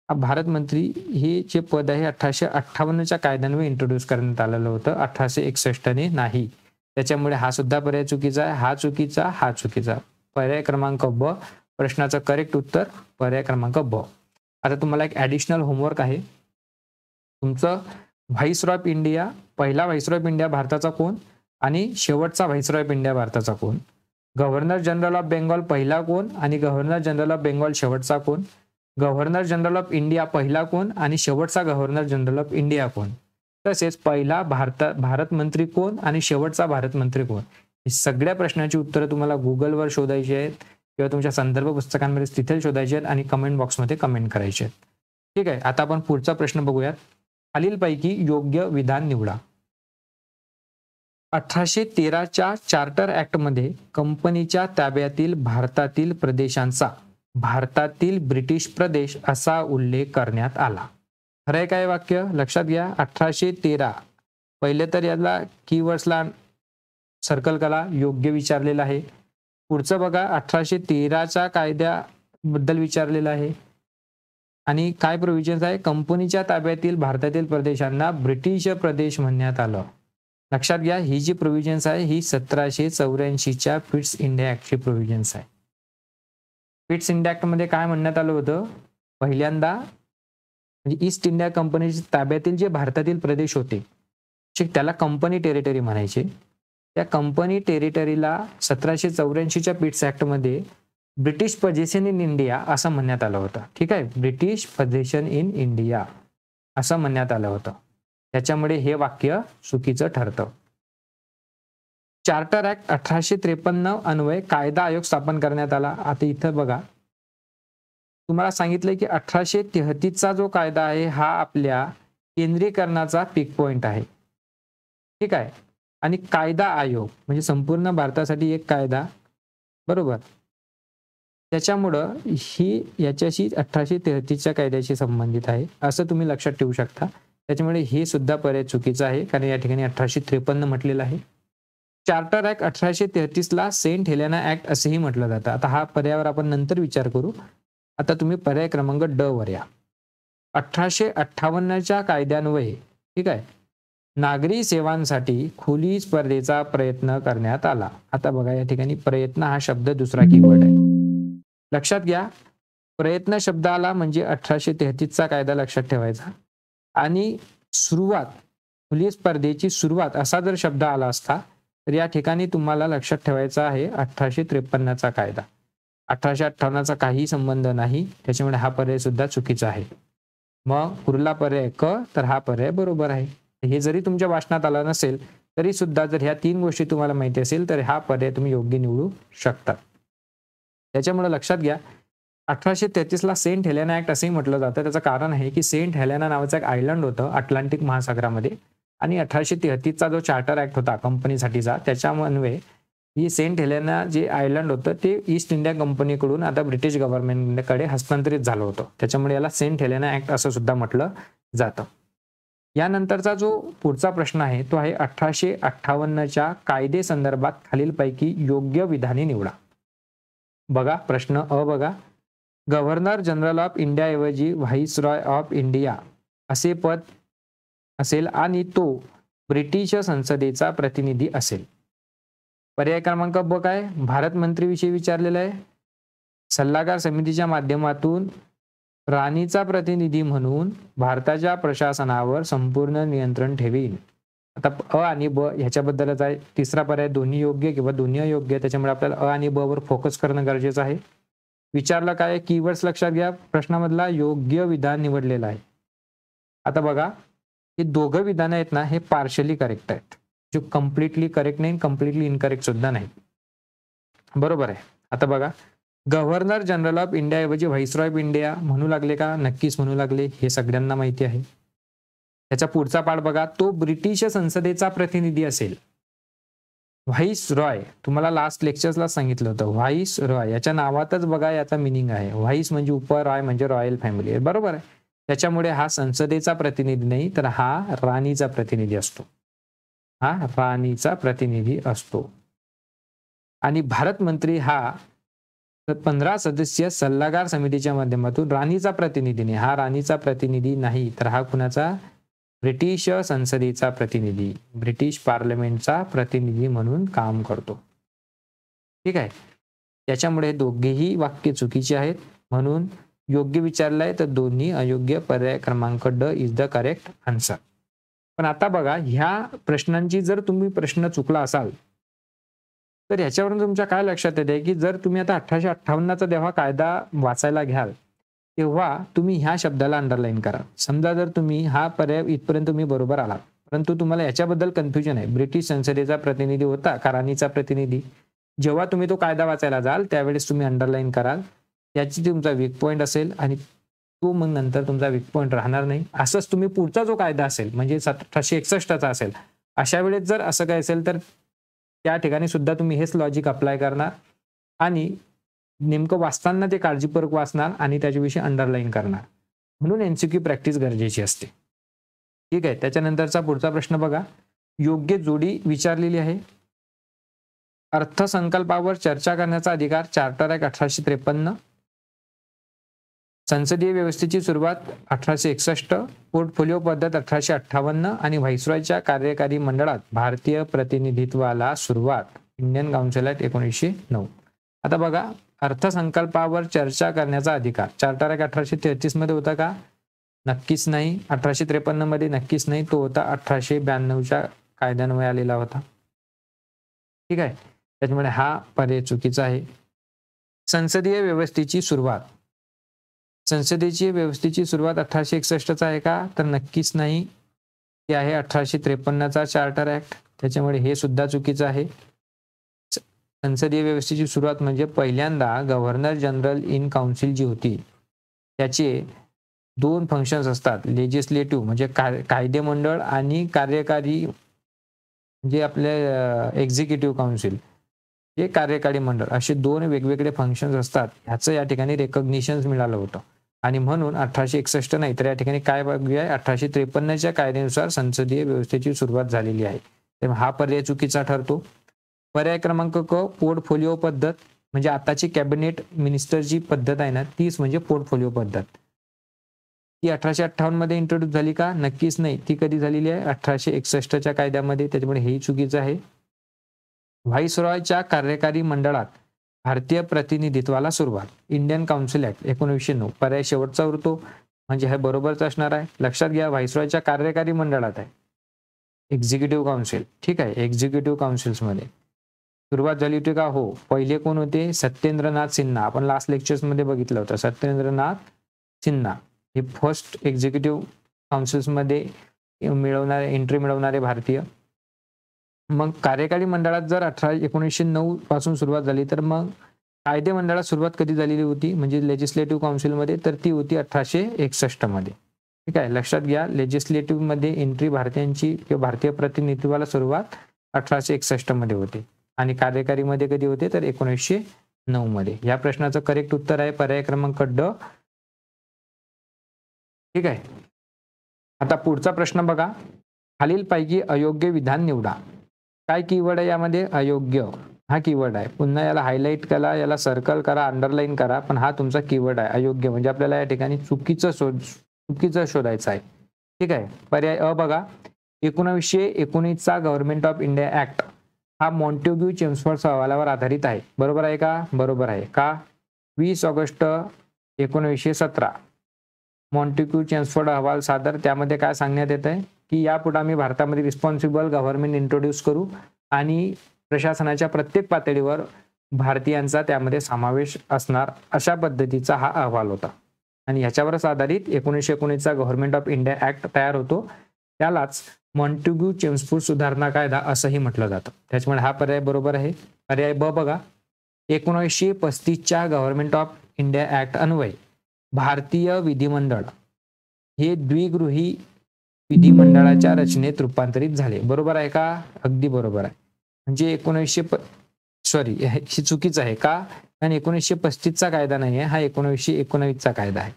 हा भारत मंत्री हे जे पद आहे अठराशे अठ्ठावन्नच्या कायद्यान्वे इंट्रोड्यूस करण्यात आलेलं होतं अठराशे एकसष्टने नाही त्याच्यामुळे हा सुद्धा पर्याय चुकीचा आहे हा चुकीचा हा चुकीचा पर्याय क्रमांक ब प्रश्नाचं करेक्ट उत्तर पर्याय क्रमांक ब आता तुम्हाला एक ऍडिशनल होमवर्क आहे तुमचं व्हाईस ऑफ इंडिया पहिला व्हाईस ऑफ इंडिया भारताचा कोण आणि शेवटचा व्हाईस ऑफ इंडिया भारताचा कोण गव्हर्नर जनरल ऑफ बेंगॉल पहिला कोण आणि गव्हर्नर जनरल ऑफ बेंगॉल शेवटचा कोण गव्हर्नर जनरल ऑफ इंडिया पहिला कोण आणि शेवटचा गव्हर्नर जनरल ऑफ इंडिया कोण तसेच पहिला भारत भारत मंत्री कोण आणि शेवटचा भारत मंत्री कोण ही सगळ्या प्रश्नाची उत्तरं तुम्हाला गुगलवर शोधायची आहेत किंवा तुमच्या संदर्भ पुस्तकांमध्ये तिथे शोधायचे आहेत आणि कमेंट बॉक्समध्ये कमेंट करायचे आहेत ठीक आहे आता आपण पुढचा प्रश्न बघूयात खालीलपैकी योग्य विधान निवडा अठराशे तेराच्या चार्टर ऍक्टमध्ये कंपनीच्या ताब्यातील भारतातील प्रदेशांचा भारतातील ब्रिटिश प्रदेश असा उल्लेख करण्यात आला खरंय काय वाक्य लक्षात घ्या अठराशे तेरा पहिले तर याला कीवर्ड्सला सर्कल कला योग्य विचारलेला आहे पुढचं बघा अठराशे तेराच्या कायद्याबद्दल विचारलेलं आहे आणि काय प्रोव्हिजन्स आहे कंपनीच्या ताब्यातील भारतातील प्रदेशांना ब्रिटिश प्रदेश म्हणण्यात आलं लक्षात घ्या ही जी प्रोव्हिजन्स आहे ही सतराशे चौऱ्याऐंशीच्या फिट्स इंडिया ची प्रोव्हिजन्स आहे फिट्स इंडिया मध्ये काय म्हणण्यात आलं होतं पहिल्यांदा म्हणजे ईस्ट इंडिया कंपनीच्या ताब्यातील जे भारतातील प्रदेश होते त्याला कंपनी टेरिटरी म्हणायचे त्या कंपनी टेरिटरीला सतराशे चौऱ्याऐंशीच्या पिट्स मध्ये ब्रिटिश पजेशन इन इंडिया असं म्हणण्यात आलं होतं ठीक आहे ब्रिटिश पजेशन इन इंडिया असं म्हणण्यात आलं होतं त्याच्यामुळे हे वाक्य चुकीचं ठरतं चार्टर ऍक्ट अठराशे त्रेपन्न अन्वय कायदा आयोग स्थापन करण्यात आला आता इथं बघा तुम्हाला सांगितलं की अठराशे तेहतीसचा जो कायदा आहे हा आपल्या केंद्रीकरणाचा पिक पॉइंट आहे ठीक आहे आणि कायदा आयोग म्हणजे संपूर्ण भारतासाठी एक कायदा बरोबर त्याच्यामुळं ही याच्याशी अठराशे तेहतीसच्या कायद्याशी संबंधित आहे असं तुम्ही लक्षात ठेवू शकता त्याच्यामुळे हे सुद्धा पर्याय चुकीचं आहे कारण या ठिकाणी अठराशे त्रेपन्न म्हटलेलं आहे चार्टर ऍक्ट अठराशे तेहतीस ला सेंट हेलेना ऍक्ट असेही म्हटलं जातं आता हा पर्यायावर आपण नंतर विचार करू आता तुम्ही पर्याय क्रमांक ड वर या अठराशे अठ्ठावन्नच्या कायद्यान्वये ठीक आहे नागरी सेवांसाठी खुली स्पर्धेचा प्रयत्न करण्यात आला आता बघा या ठिकाणी प्रयत्न हा शब्द दुसरा कीवर्ड आहे लक्षात घ्या प्रयत्न शब्दाला म्हणजे अठराशे तेहतीसचा कायदा लक्षात ठेवायचा आणि सुरुवात खुली स्पर्धेची सुरुवात असा जर शब्द आला असता तर या ठिकाणी तुम्हाला लक्षात ठेवायचा आहे अठराशे त्रेपन्नचा कायदा अठराशे अठ्ठावन्नचा काही संबंध नाही त्याच्यामुळे हा पर्याय सुद्धा चुकीचा आहे मग उरला पर्याय क तर हा पर्याय बरोबर आहे हे जरी तुमच्या वाचनात आला नसेल तरी सुद्धा जर ह्या तीन गोष्टी तुम्हाला माहिती असेल तर हा पर्याय तुम्ही योग्य निवडू शकता त्याच्यामुळे लक्षात घ्या अठराशे तेहतीसला सेंट हेलेना ऍक्ट असंही म्हटलं जातं त्याचं कारण आहे की सेंट हेलेना नावाचं एक आयलंड होतं अटलांटिक महासागरामध्ये आणि अठराशे तेहतीसचा जो चार्टर ऍक्ट होता कंपनीसाठीचा त्याच्यामन्वे ही सेंट हेलेना जे आयलंड होतं ते ईस्ट इंडिया कंपनीकडून आता ब्रिटिश गव्हर्नमेंटकडे हस्तांतरित झालं होतं त्याच्यामुळे याला सेंट हेलेना ऍक्ट असं सुद्धा म्हटलं जातं यानंतरचा जो पुढचा प्रश्न आहे तो आहे अठराशे अठ्ठावन्नच्या कायदे संदर्भात खालीलपैकी योग्य विधाने निवडा बघा प्रश्न अ बघा गव्हर्नर जनरल ऑफ इंडियाऐवजी व्हाईस रॉय ऑफ इंडिया असे पद असेल आणि तो ब्रिटिश संसदेचा प्रतिनिधी असेल पर्याय क्रमांक ब काय भारत मंत्रीविषयी विचारलेला आहे सल्लागार समितीच्या माध्यमातून राणीचा प्रतिनिधी म्हणून भारताच्या प्रशासनावर संपूर्ण नियंत्रण ठेवीन आता अ आणि ब ह्याच्याबद्दलच आहे तिसरा पर्याय दोन्ही योग्य किंवा दोन्ही अयोग्य त्याच्यामुळे आपल्याला अ आणि ब वर फोकस करणं गरजेचं आहे विचारलं काय कीवर्ड्स लक्षात घ्या प्रश्नामधला योग्य विधान निवडलेलं आहे आता बघा हे दोघं विधान आहेत ना हे पार्शली करेक्ट आहेत जो कम्प्लिटली करेक्ट नाही कम्प्लिटली इनकरेक्ट सुद्धा नाही बरोबर आहे आता बघा गव्हर्नर जनरल ऑफ इंडियाऐवजी व्हाईसरॉय ऑफ इंडिया म्हणू लागले का नक्कीच म्हणू लागले हे सगळ्यांना माहिती आहे त्याचा पुढचा पाठ बघा तो ब्रिटिश संसदेचा प्रतिनिधी असेल व्हाईस रॉय तुम्हाला लास्ट लेक्चर्सला सांगितलं होतं व्हाईस रॉय याच्या नावातच बघा याचा मिनिंग आहे व्हाईस म्हणजे उप रॉय म्हणजे रॉयल फॅमिली आहे बरोबर आहे त्याच्यामुळे हा संसदेचा प्रतिनिधी नाही तर हा राणीचा प्रतिनिधी असतो हा राणीचा प्रतिनिधी असतो आणि भारत मंत्री हा पंधरा सदस्य सल्लागार समितीच्या माध्यमातून राणीचा प्रतिनिधी नाही हा राणीचा प्रतिनिधी नाही तर हा कुणाचा ब्रिटिश संसदेचा प्रतिनिधी ब्रिटिश पार्लमेंटचा प्रतिनिधी म्हणून काम करतो ठीक आहे त्याच्यामुळे दोघेही वाक्य चुकीचे आहेत म्हणून योग्य विचारलं आहे तर दोन्ही अयोग्य पर्याय क्रमांक ड इज द करेक्ट आन्सर पण आता बघा ह्या प्रश्नांची जर तुम्ही प्रश्न चुकला असाल तर ह्याच्यावरून तुमच्या काय लक्षात येते की जर तुम्ही आता अठराशे अठ्ठावन्नचा तेव्हा कायदा वाचायला घ्याल तेव्हा तुम्ही ह्या शब्दाला अंडरलाईन करा समजा जर तुम्ही हा पर्याय इथपर्यंत तुम्ही बरोबर आला परंतु तुम्हाला याच्याबद्दल कन्फ्युजन आहे ब्रिटिश संसदेचा प्रतिनिधी होता कारानीचा प्रतिनिधी जेव्हा तुम्ही तो कायदा वाचायला जाल त्यावेळेस तुम्ही अंडरलाईन कराल याची तुमचा वीक पॉईंट असेल आणि तो मग नंतर तुमचा वीक पॉईंट राहणार नाही असंच तुम्ही पुढचा जो कायदा असेल म्हणजे सतराशे एकसष्टचा असेल अशा वेळेस जर असं काय असेल तर त्या ठिकाणी सुद्धा तुम्ही हेच लॉजिक अप्लाय करणार आणि नेमकं वाचताना ते काळजीपूर्वक वाचणार आणि त्याच्याविषयी अंडरलाईन करणार म्हणून एनसीक्यू प्रॅक्टिस गरजेची असते ठीक आहे त्याच्यानंतरचा पुढचा प्रश्न बघा योग्य जोडी विचारलेली आहे अर्थसंकल्पावर चर्चा करण्याचा अधिकार चार्टर ऍक्ट अठराशे त्रेपन्न संसदीय व्यवस्थेची सुरुवात अठराशे एकसष्ट पोर्टफोलिओ पद्धत अठराशे अठ्ठावन्न आणि व्हायसरॉयच्या कार्यकारी मंडळात भारतीय प्रतिनिधित्वाला सुरुवात इंडियन काउन्सिल ऍक्ट एकोणीसशे नऊ आता बघा अर्थसंकल्पावर चर्चा करण्याचा अधिकार चार्टर एक अठराशे तेहतीस मध्ये होता का नक्कीच नाही अठराशे त्रेपन्न मध्ये नक्कीच नाही तो होता अठराशे ब्याण्णवच्या कायद्यान्वये आलेला होता ठीक आहे त्याच्यामुळे हा पर्याय चुकीचा आहे संसदीय व्यवस्थेची सुरुवात संसदेची व्यवस्थेची सुरुवात अठराशे एकसष्टचा आहे का तर नक्कीच नाही ती आहे अठराशे त्रेपन्नचा चार्टर ऍक्ट त्याच्यामुळे हे सुद्धा चुकीचं आहे संसदीय व्यवस्थेची सुरुवात म्हणजे पहिल्यांदा गव्हर्नर जनरल इन काउन्सिल जी होती त्याचे दोन फंक्शन्स असतात लेजिस्लेटिव्ह म्हणजे कायदे मंडळ आणि कार्यकारी म्हणजे आपले एक्झिक्युटिव्ह काउन्सिल हे कार्यकारी मंडळ असे दोन वेगवेगळे फंक्शन्स असतात ह्याचं या ठिकाणी रेकग्निशन्स मिळालं होतं आणि म्हणून अठराशे एकसष्ट नाही तर या ठिकाणी काय बघूया अठराशे त्रेपन्नच्या कायद्यानुसार संसदीय व्यवस्थेची सुरुवात झालेली आहे हा पर्याय चुकीचा ठरतो पर्याय क्रमांक क पोर्टफोलिओ पद्धत म्हणजे आताची कॅबिनेट मिनिस्टर जी पद्धत आहे ना तीच म्हणजे पोर्टफोलिओ पद्धत ती अठराशे अठ्ठावन्न मध्ये इंट्रोड्यूस झाली का नक्कीच नाही ती कधी झालेली आहे अठराशे एकसष्टच्या कायद्यामध्ये त्याच्यामुळे हेही चुकीचं आहे रॉयच्या कार्यकारी मंडळात भारतीय प्रतिनिधित्वाला सुरुवात इंडियन काउन्सिल ऍक्ट एकोणीसशे नऊ पर्याय शेवटचा उरतो म्हणजे हे बरोबरच असणार आहे लक्षात घ्या रॉयच्या कार्यकारी मंडळात आहे एक्झिक्युटिव्ह काउन्सिल ठीक आहे एक्झिक्युटिव्ह काउन्सिल्समध्ये सुरुवात झाली होती का हो पहिले कोण होते सत्येंद्रनाथ सिन्हा आपण लास्ट लेक्चर्स मध्ये बघितलं होतं सत्येंद्रनाथ सिन्हा हे फर्स्ट एक्झिक्युटिव्ह काउन्सिल्समध्ये मिळवणारे एंट्री मिळवणारे भारतीय मग कार्यकारी मंडळात जर अठरा एकोणीसशे नऊ पासून सुरुवात झाली तर मग कायदे मंडळात सुरुवात कधी झालेली होती म्हणजे लेजिस्लेटिव्ह काउन्सिलमध्ये तर ती होती अठराशे एकसष्ट मध्ये ठीक आहे लक्षात घ्या लेजिस्लेटिव्ह मध्ये एंट्री भारतीयांची किंवा भारतीय प्रतिनिधित्वाला सुरुवात अठराशे मध्ये होती आणि कार्यकारी मध्ये कधी होते तर एकोणीसशे नऊ मध्ये या प्रश्नाचं करेक्ट उत्तर आहे पर्याय क्रमांक ड ठीक आहे आता पुढचा प्रश्न बघा खालीलपैकी अयोग्य विधान निवडा काय कीवर्ड आहे यामध्ये अयोग्य हा कीवर्ड आहे पुन्हा याला हायलाईट करा याला सर्कल करा अंडरलाईन करा पण हा तुमचा कीवर्ड आहे अयोग्य म्हणजे आपल्याला या ठिकाणी चुकीचं शोध चुकीचं शोधायचं आहे ठीक आहे पर्याय अ बघा एकोणीसशे एकोणीसचा गव्हर्नमेंट ऑफ इंडिया ऍक्ट हा मॉन्टेग्यू चेम्सफर्ड अहवालावर आधारित आहे बरोबर आहे का बरोबर आहे का वीस ऑगस्ट एकोणीसशे सतरा मॉन्टेक्यू चेम्सफर्ड अहवाल सादर त्यामध्ये काय सांगण्यात येत आहे की यापुढे आम्ही भारतामध्ये रिस्पॉन्सिबल गव्हर्नमेंट इंट्रोड्यूस करू आणि प्रशासनाच्या प्रत्येक पातळीवर भारतीयांचा त्यामध्ये समावेश असणार अशा पद्धतीचा हा अहवाल होता आणि ह्याच्यावरच आधारित एकोणीसशे एकोणीसचा गव्हर्नमेंट ऑफ इंडिया ऍक्ट तयार होतो त्यालाच मॉन्टेग्यू चेम्सफूड सुधारणा कायदा असंही म्हटलं जातं त्याच्यामुळे हा पर्याय बरोबर आहे पर्याय ब बघा एकोणीसशे पस्तीसच्या गव्हर्नमेंट ऑफ इंडिया ऍक्ट अन्वये भारतीय विधिमंडळ हे द्विगृही विधिमंडळाच्या रचनेत रूपांतरित झाले बरोबर आहे का अगदी बरोबर आहे म्हणजे एकोणीसशे प सॉरी हे चुकीचं आहे का आणि एकोणीसशे पस्तीसचा कायदा नाही आहे हा एकोणीसशे एकोणवीसचा कायदा आहे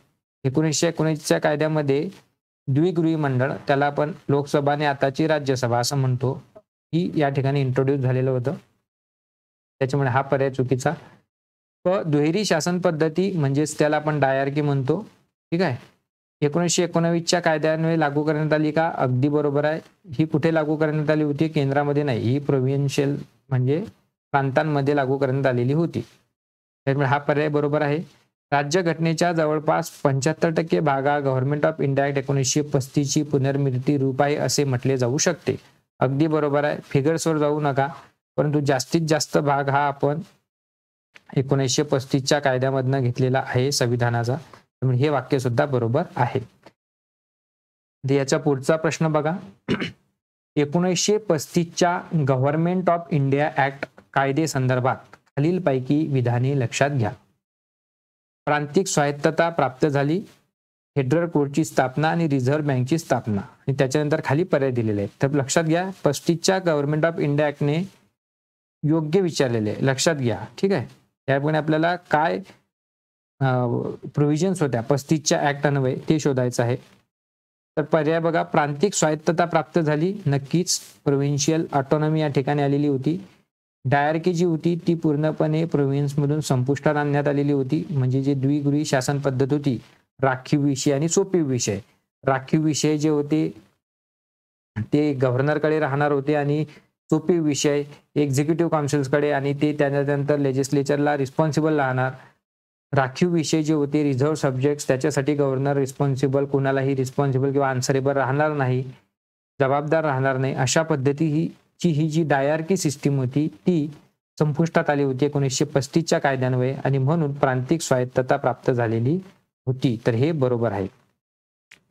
एकोणीसशे एकोणीसच्या कायद्यामध्ये द्विगृही मंडळ त्याला आपण लोकसभा आणि आताची राज्यसभा असं म्हणतो ही या ठिकाणी इंट्रोड्यूस झालेलं होतं त्याच्यामुळे हा पर्याय चुकीचा व दुहेरी शासन पद्धती म्हणजेच त्याला आपण डायआरकी म्हणतो ठीक आहे एकोणीसशे एकोणवीसच्या कायद्यान्वये लागू करण्यात आली का अगदी बरोबर आहे ही कुठे लागू करण्यात आली होती केंद्रामध्ये नाही ही प्रोव्हिन्शियल म्हणजे प्रांतांमध्ये लागू करण्यात आलेली होती त्यामुळे हा पर्याय बरोबर आहे राज्यघटनेच्या जवळपास पंच्याहत्तर टक्के भागा गव्हर्नमेंट ऑफ इंडिया ऍक्ट एकोणीसशे पस्तीसची पुनर्मिती रूप आहे असे म्हटले जाऊ शकते अगदी बरोबर आहे फिगर्सवर जाऊ नका परंतु जास्तीत जास्त भाग हा आपण एकोणीसशे पस्तीसच्या कायद्यामधनं घेतलेला आहे संविधानाचा हे वाक्य सुद्धा बरोबर आहे याचा पुढचा प्रश्न बघा एकोणीसशे पस्तीसच्या गव्हर्नमेंट ऑफ इंडिया ऍक्ट कायदे संदर्भात खालीलपैकी विधाने लक्षात घ्या प्रांतिक स्वायत्तता प्राप्त झाली फेडरल कोर्टची स्थापना आणि रिझर्व्ह बँकची स्थापना आणि त्याच्यानंतर खाली पर्याय दिलेले आहेत तर लक्षात घ्या पस्तीसच्या गव्हर्नमेंट ऑफ इंडिया ॲक्टने योग्य विचारलेले लक्षात घ्या ठीक आहे त्याप्रमाणे आपल्याला काय प्रोव्हिजन्स होत्या पस्तीसच्या ऍक्ट अन्वये ते शोधायचं आहे तर पर्याय बघा प्रांतिक स्वायत्तता प्राप्त झाली नक्कीच प्रोव्हिन्शियल ऑटोनॉमी या ठिकाणी आलेली होती डायरकी जी होती ती पूर्णपणे प्रोव्हिन्समधून संपुष्टात आणण्यात आलेली होती म्हणजे जे द्विगृही शासन पद्धत होती राखीव विषय आणि सोपी विषय राखीव विषय जे होते ते गव्हर्नरकडे राहणार होते आणि सोपी विषय एक्झिक्युटिव्ह काउन्सिल्सकडे आणि ते त्यानंतर लेजिस्लेचरला रिस्पॉन्सिबल राहणार राखीव विषय जे होते रिझर्व सब्जेक्ट्स त्याच्यासाठी गव्हर्नर रिस्पॉन्सिबल कोणालाही रिस्पॉन्सिबल किंवा आन्सरेबल राहणार नाही जबाबदार राहणार नाही अशा पद्धती ही ची ही जी डायआरकी सिस्टीम होती ती संपुष्टात आली होती एकोणीसशे पस्तीसच्या कायद्यान्वये आणि म्हणून प्रांतिक स्वायत्तता प्राप्त झालेली होती तर हे बरोबर आहे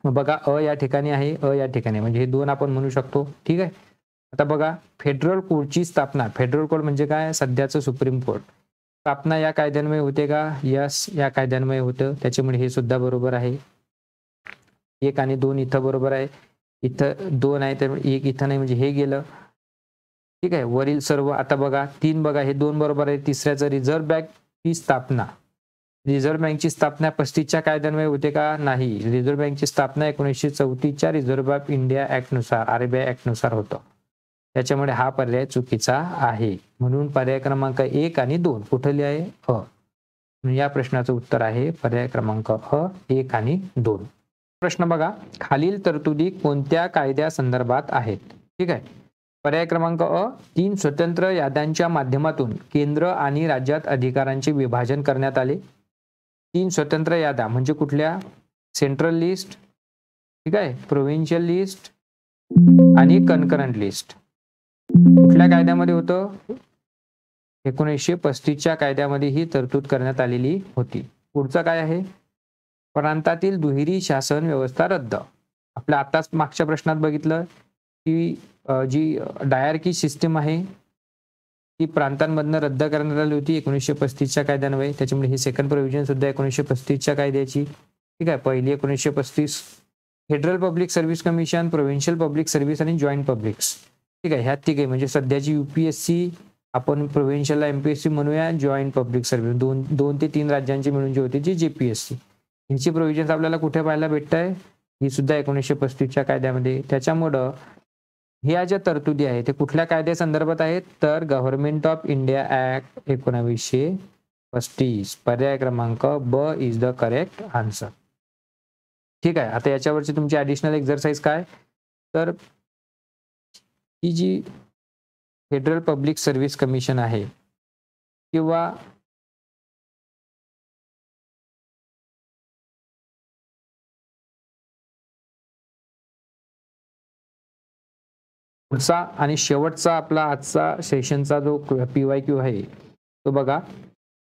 बघा अ या ठिकाणी आहे अ या ठिकाणी म्हणजे हे दोन आपण म्हणू शकतो ठीक आहे आता बघा फेडरल कोर्टची स्थापना फेडरल कोर्ट म्हणजे काय सध्याचं सुप्रीम कोर्ट स्थापना या कायद्यान्वये होते का यस या कायद्यान्वये होतं त्याच्यामुळे हे सुद्धा बरोबर आहे एक आणि दोन इथं बरोबर आहे इथं दोन आहे तर एक इथं नाही म्हणजे हे गेलं ठीक आहे वरील सर्व आता बघा तीन बघा हे दोन बरोबर आहे तिसऱ्याचं रिझर्व्ह ची स्थापना रिझर्व्ह बँकची स्थापना पस्तीसच्या कायद्यान्वये होते का नाही रिझर्व्ह बँकची स्थापना एकोणीसशे चौतीसच्या रिझर्व्ह बँक इंडिया ऍक्टनुसार आरबीआय ऍक्टनुसार होतो त्याच्यामुळे हा पर्याय चुकीचा आहे म्हणून पर्याय क्रमांक एक आणि दोन कुठे लिहाय अ या प्रश्नाचं उत्तर आहे पर्याय क्रमांक अ एक आणि दोन प्रश्न बघा खालील तरतुदी कोणत्या कायद्या संदर्भात आहेत ठीक आहे पर्याय क्रमांक अ तीन स्वतंत्र याद्यांच्या माध्यमातून केंद्र आणि राज्यात अधिकारांचे विभाजन करण्यात आले तीन स्वतंत्र याद्या म्हणजे कुठल्या सेंट्रल लिस्ट ठीक आहे प्रोव्हिन्शियल लिस्ट आणि कनकरंट लिस्ट कुठल्या कायद्यामध्ये होतं एकोणीसशे पस्तीसच्या कायद्यामध्ये ही तरतूद करण्यात आलेली होती पुढचं काय आहे प्रांतातील दुहेरी शासन व्यवस्था रद्द आपल्या आताच मागच्या प्रश्नात बघितलं की जी डायरकी सिस्टम आहे ती प्रांतांमधनं रद्द करण्यात आली होती एकोणीसशे पस्तीसच्या कायद्यान्वये त्याच्यामुळे ही सेकंड प्रोव्हिजन सुद्धा एकोणीसशे पस्तीसच्या कायद्याची ठीक आहे पहिली एकोणीसशे पस्तीस federal public service commission provincial public service आणि जॉईंट पब्लिक्स ठीक आहे ह्या तिघे म्हणजे सध्याची यूपीएससी आपण प्रोव्हिन्शियलला एमपीएससी म्हणूया जॉईंट पब्लिक सर्व्हिस दोन दोन ते तीन राज्यांची मिळून जी होती जी सी ह्याची प्रोव्हिजन्स आपल्याला कुठे पाहायला भेटत आहे ही सुद्धा एकोणीसशे पस्तीसच्या कायद्यामध्ये त्याच्यामुळं ह्या ज्या तरतुदी आहेत ते कुठल्या कायद्यासंदर्भात आहेत तर गव्हर्नमेंट ऑफ इंडिया ऍक्ट एकोणावीसशे पस्तीस पर्याय क्रमांक ब इज द करेक्ट आन्सर ठीक आहे आता याच्यावरची तुमची ऍडिशनल एक्झरसाइज काय तर ही जी फेडरल पब्लिक सर्व्हिस कमिशन आहे किंवा पुढचा आणि शेवटचा आपला आजचा सेशनचा जो पी वाय क्यू आहे तो बघा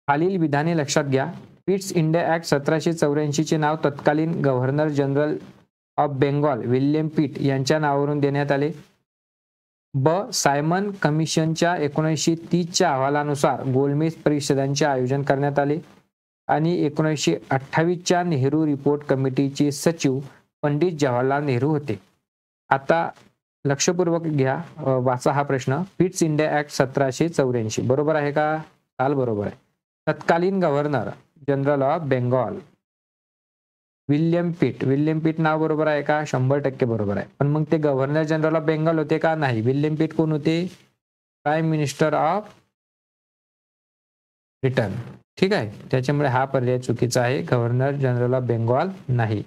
खालील विधाने लक्षात घ्या पिट्स इंडिया ऍक्ट सतराशे चौऱ्याऐंशीचे नाव तत्कालीन governor general of Bengal William Pitt यांच्या नावावरून देण्यात आले ब सायमन कमिशनच्या एकोणीसशे तीसच्या अहवालानुसार गोलमेज परिषदांचे आयोजन करण्यात आले आणि एकोणीसशे अठ्ठावीसच्या नेहरू रिपोर्ट कमिटीचे सचिव पंडित जवाहरलाल नेहरू होते आता लक्षपूर्वक घ्या वाचा हा प्रश्न फिट्स इंडिया ऍक्ट सतराशे चौऱ्याऐंशी बरोबर आहे का काल बरोबर आहे तत्कालीन governor general of Bengal William Pitt William Pitt नाव बरोबर आहे का शंभर टक्के बरोबर आहे पण मग ते गव्हर्नर जनरल ऑफ बेंगॉल होते का नाही विल्यम पीट कोण होते प्राईम मिनिस्टर ऑफ ब्रिटन ठीक आहे त्याच्यामुळे हा पर्याय चुकीचा आहे गव्हर्नर जनरल ऑफ बेंगॉल नाही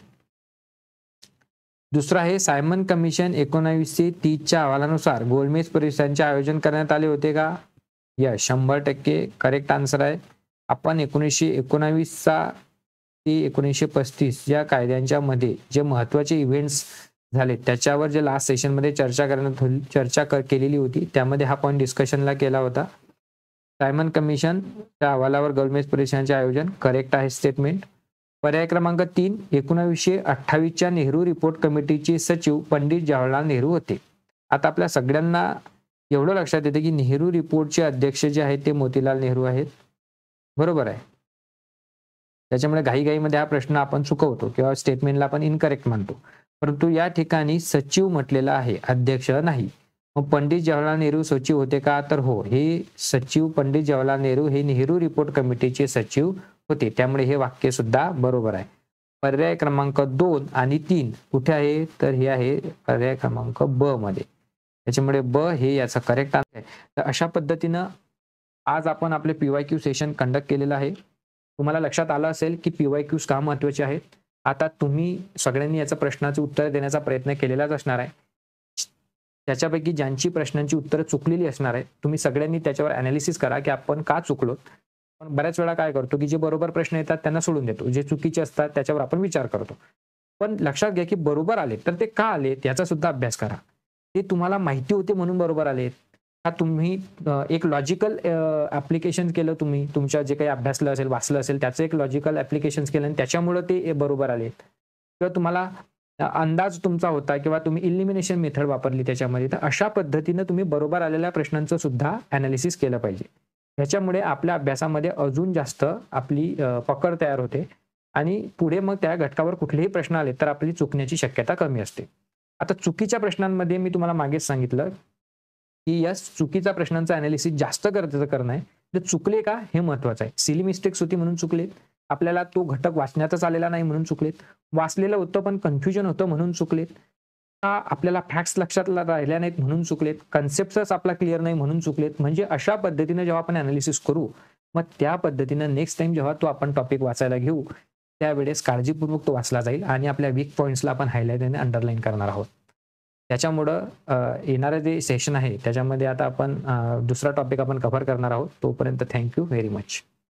दुसरा आहे सायमन कमिशन एकोणावीसशे तीसच्या अहवालानुसार गोलमेज परीक्षांचे आयोजन करण्यात आले होते का या शंभर टक्के करेक्ट आन्सर आहे आपण एकोणीसशे एकोणावीसचा ते एकोणीसशे पस्तीस या कायद्यांच्या मध्ये जे महत्वाचे इव्हेंट्स झाले त्याच्यावर जे लास्ट सेशनमध्ये चर्चा करण्यात चर्चा कर केलेली होती त्यामध्ये हा पॉईंट डिस्कशनला केला होता सायमन कमिशनच्या अहवालावर गोलमेज परीक्षांचे आयोजन करेक्ट आहे स्टेटमेंट पर्याय क्रमांक तीन अठ्ठावीस अठ्ठावीसच्या नेहरू रिपोर्ट कमिटीचे सचिव पंडित जवाहरलाल नेहरू होते आता आपल्या सगळ्यांना एवढं लक्षात येतं की नेहरू रिपोर्टचे अध्यक्ष जे आहेत ते मोतीलाल नेहरू आहेत बरोबर आहे त्याच्यामुळे घाईघाईमध्ये हा प्रश्न आपण चुकवतो किंवा स्टेटमेंटला आपण इनकरेक्ट म्हणतो परंतु या ठिकाणी सचिव म्हटलेला आहे अध्यक्ष नाही मग पंडित जवाहरलाल नेहरू सचिव होते का तर हो हे सचिव पंडित जवाहरलाल नेहरू हे नेहरू रिपोर्ट कमिटीचे सचिव होते त्यामुळे हे वाक्य सुद्धा बरोबर आहे पर्याय क्रमांक दोन आणि तीन कुठे आहे तर हे आहे पर्याय क्रमांक ब मध्ये त्याच्यामुळे ब हे याचा करेक्ट आन्सर आहे तर अशा पद्धतीनं आज आपण आपले पीवाय क्यू सेशन कंडक्ट केलेलं आहे तुम्हाला लक्षात आलं असेल की पीवाय क्यूज का महत्वाचे आहेत आता तुम्ही सगळ्यांनी याचा प्रश्नाचं उत्तर देण्याचा प्रयत्न केलेलाच असणार आहे त्याच्यापैकी ज्यांची प्रश्नांची उत्तरं चुकलेली असणार आहे तुम्ही सगळ्यांनी त्याच्यावर अनालिसिस करा की आपण का चुकलो पण बऱ्याच वेळा काय करतो की जे बरोबर प्रश्न येतात त्यांना सोडून देतो जे चुकीचे असतात त्याच्यावर आपण विचार करतो पण लक्षात घ्या की बरोबर आले तर ते का आले याचा सुद्धा अभ्यास करा ते तुम्हाला माहिती होते म्हणून बरोबर आले हा तुम्ही एक लॉजिकल ऍप्लिकेशन केलं तुम्ही तुमच्या जे काही अभ्यासलं असेल वाचलं असेल त्याचं एक लॉजिकल ऍप्लिकेशन केलं आणि त्याच्यामुळे ते बरोबर आले किंवा तुम्हाला अंदाज तुमचा होता किंवा तुम्ही इलिमिनेशन मेथड वापरली त्याच्यामध्ये तर अशा पद्धतीनं तुम्ही बरोबर आलेल्या प्रश्नांचं सुद्धा ॲनालिसिस केलं पाहिजे ह्याच्यामुळे आपल्या अभ्यासामध्ये अजून जास्त आपली पकड तयार होते आणि पुढे मग त्या घटकावर कुठलेही प्रश्न आले तर आपली चुकण्याची शक्यता कमी असते आता चुकीच्या प्रश्नांमध्ये मी तुम्हाला मागेच सांगितलं की या चुकीच्या प्रश्नांचा अनालिसिस जास्त गरजेचं करणं आहे तर चुकले का हे महत्वाचं आहे सिली मिस्टेक्स होती म्हणून चुकलेत आपल्याला तो घटक वाचण्यातच आलेला नाही म्हणून चुकलेत वाचलेलं होतं पण कन्फ्युजन होतं म्हणून चुकलेत आपल्याला फॅक्ट्स लक्षात राहिल्या नाहीत म्हणून चुकलेत कन्सेप्ट आपला क्लिअर नाही म्हणून चुकलेत म्हणजे अशा पद्धतीने जेव्हा आपण अनालिसिस करू मग त्या पद्धतीनं नेक्स्ट टाइम जेव्हा तो आपण टॉपिक वाचायला घेऊ त्यावेळेस काळजीपूर्वक तो वाचला जाईल आणि आपल्या वीक पॉईंट्सला आपण हायलाईट आणि अंडरलाईन करणार आहोत त्याच्यामुळं येणारं जे सेशन आहे त्याच्यामध्ये आता आपण दुसरा टॉपिक आपण कव्हर करणार आहोत तोपर्यंत थँक्यू व्हेरी मच